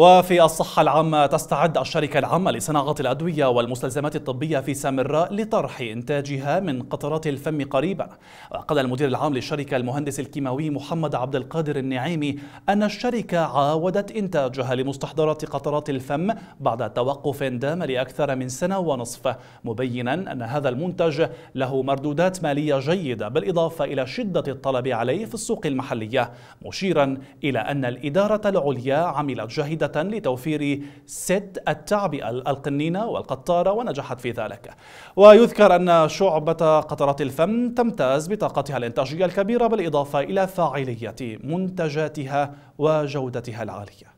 وفي الصحة العامة تستعد الشركة العامة لصناعة الأدوية والمستلزمات الطبية في سامراء لطرح إنتاجها من قطرات الفم قريبا وقال المدير العام للشركة المهندس الكيماوي محمد عبد القادر النعيمي أن الشركة عاودت إنتاجها لمستحضرات قطرات الفم بعد توقف دام لأكثر من سنة ونصف مبينا أن هذا المنتج له مردودات مالية جيدة بالإضافة إلى شدة الطلب عليه في السوق المحلية مشيرا إلى أن الإدارة العليا عملت جاهدة لتوفير ست التعبئة القنينة والقطارة ونجحت في ذلك ويذكر أن شعبة قطرات الفم تمتاز بطاقتها الإنتاجية الكبيرة بالإضافة إلى فاعلية منتجاتها وجودتها العالية